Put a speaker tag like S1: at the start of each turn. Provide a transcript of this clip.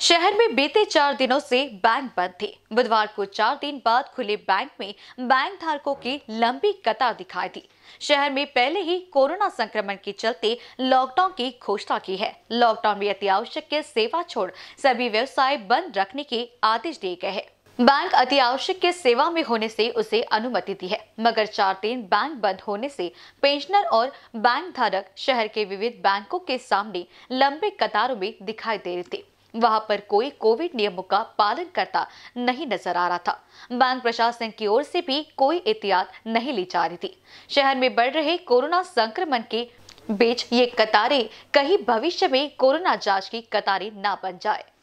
S1: शहर में बीते चार दिनों से बैंक बंद थे बुधवार को चार दिन बाद खुले बैंक में बैंक धारकों की लंबी कतार दिखाई दी शहर में पहले ही कोरोना संक्रमण के चलते लॉकडाउन की घोषणा की है लॉकडाउन में अति आवश्यक के सेवा छोड़ सभी व्यवसाय बंद रखने के आदेश दिए गए हैं बैंक अति आवश्यक के सेवा में होने से उसे अनुमति दी है मगर चार दिन बैंक बंद होने से पेंशनर और बैंक धारक शहर के विविध बैंकों के सामने लंबे कतारों में दिखाई दे रहे थे वहां पर कोई कोविड नियमों का पालन करता नहीं नजर आ रहा था बैंक प्रशासन की ओर से भी कोई एहतियात नहीं ली जा रही थी शहर में बढ़ रहे कोरोना संक्रमण के बीच ये कतारें कहीं भविष्य में कोरोना जांच की कतारें ना बन जाए